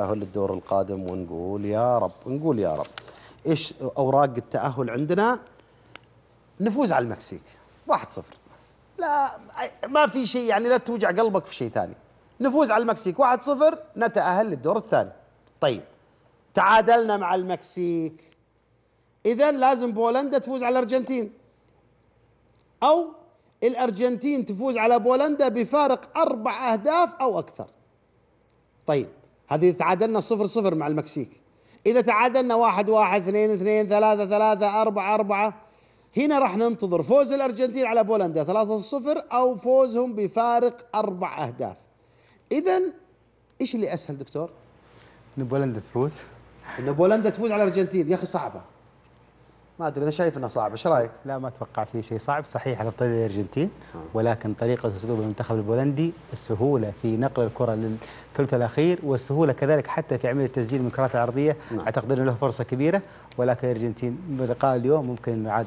التأهل للدور القادم ونقول يا رب نقول يا رب ايش اوراق التأهل عندنا نفوز على المكسيك 1-0 لا ما في شيء يعني لا توجع قلبك في شيء ثاني نفوز على المكسيك 1-0 نتأهل للدور الثاني طيب تعادلنا مع المكسيك اذا لازم بولندا تفوز على الارجنتين او الارجنتين تفوز على بولندا بفارق اربع اهداف او اكثر طيب هذه تعادلنا صفر صفر مع المكسيك إذا تعادلنا واحد واحد اثنين اثنين ثلاثة ثلاثة أربعة أربعة هنا راح ننتظر فوز الأرجنتين على بولندا ثلاثة صفر أو فوزهم بفارق أربع أهداف إذا إيش اللي أسهل دكتور؟ إن بولندا تفوز إن بولندا تفوز على الأرجنتين يا أخي صعبة ما ادري انا شايف انه صعب ايش رايك؟ لا ما اتوقع في شيء صعب صحيح على طريق الارجنتين ولكن طريقه اسلوب المنتخب البولندي السهوله في نقل الكره للثلث الاخير والسهوله كذلك حتى في عمليه التسجيل من الكرات العرضيه نعم. اعتقد انه له فرصه كبيره ولكن الارجنتين بلقاء اليوم ممكن انه عاد